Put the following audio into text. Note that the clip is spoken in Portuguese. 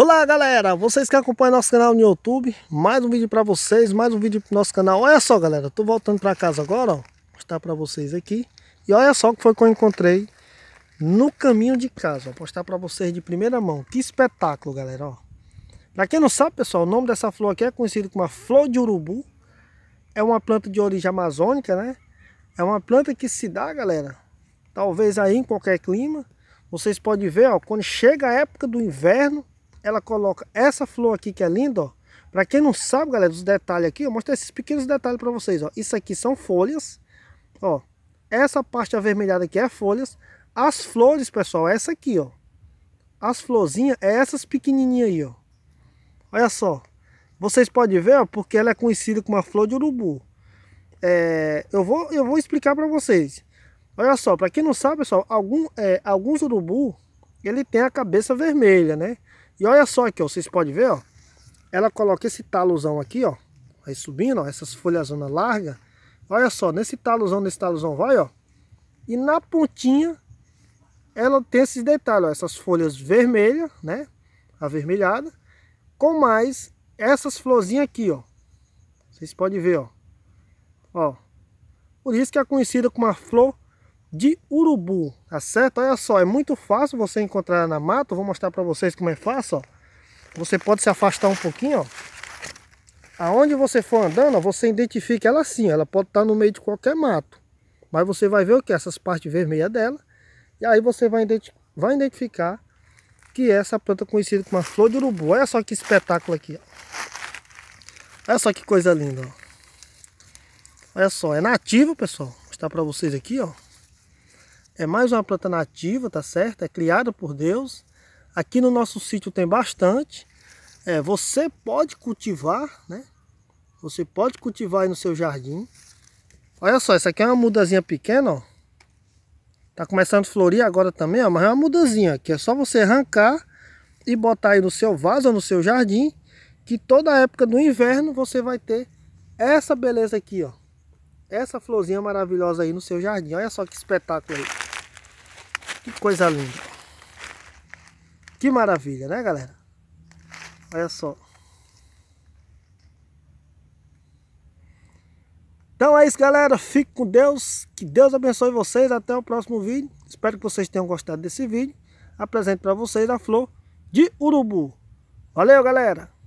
Olá galera, vocês que acompanham nosso canal no YouTube Mais um vídeo para vocês, mais um vídeo pro nosso canal Olha só galera, tô voltando para casa agora, ó Mostrar para vocês aqui E olha só o que foi que eu encontrei no caminho de casa vou Mostrar para vocês de primeira mão Que espetáculo galera, ó Pra quem não sabe pessoal, o nome dessa flor aqui é conhecido como a flor de urubu É uma planta de origem amazônica, né? É uma planta que se dá galera Talvez aí em qualquer clima Vocês podem ver, ó Quando chega a época do inverno ela coloca essa flor aqui que é linda, ó. Pra quem não sabe, galera, dos detalhes aqui, eu mostro esses pequenos detalhes pra vocês, ó. Isso aqui são folhas, ó. Essa parte avermelhada aqui é folhas. As flores, pessoal, é essa aqui, ó. As florzinhas é essas pequenininhas aí, ó. Olha só. Vocês podem ver, ó, porque ela é conhecida como a flor de urubu. É, eu, vou, eu vou explicar para vocês. Olha só, para quem não sabe, pessoal, algum, é, alguns urubu, ele tem a cabeça vermelha, né? E olha só aqui, ó, vocês podem ver, ó. Ela coloca esse talozão aqui, ó. Aí subindo, ó, essas folhas largas. Olha só, nesse talozão, nesse talozão vai, ó. E na pontinha, ela tem esses detalhes, ó, Essas folhas vermelhas, né? Avermelhada. Com mais essas florzinhas aqui, ó. Vocês podem ver, ó. Ó. Por isso que é conhecida como a flor de urubu, tá certo? Olha só, é muito fácil você encontrar na mata, vou mostrar para vocês como é fácil, ó. Você pode se afastar um pouquinho, ó. Aonde você for andando, ó, você identifica ela assim, ela pode estar tá no meio de qualquer mato. Mas você vai ver o que? Essas partes vermelhas dela. E aí você vai, identi vai identificar que é essa planta conhecida como a flor de urubu. Olha só que espetáculo aqui, ó. Olha só que coisa linda, ó. Olha só, é nativo, pessoal. Vou mostrar para vocês aqui, ó. É mais uma planta nativa, tá certo? É criada por Deus. Aqui no nosso sítio tem bastante. É, você pode cultivar, né? Você pode cultivar aí no seu jardim. Olha só, essa aqui é uma mudazinha pequena, ó. Tá começando a florir agora também, ó, mas é uma mudazinha que é só você arrancar e botar aí no seu vaso ou no seu jardim, que toda a época do inverno você vai ter essa beleza aqui, ó. Essa florzinha maravilhosa aí no seu jardim. Olha só que espetáculo aí. Que coisa linda. Que maravilha, né, galera? Olha só. Então é isso, galera. Fique com Deus. Que Deus abençoe vocês. Até o próximo vídeo. Espero que vocês tenham gostado desse vídeo. Apresento para vocês a flor de urubu. Valeu, galera!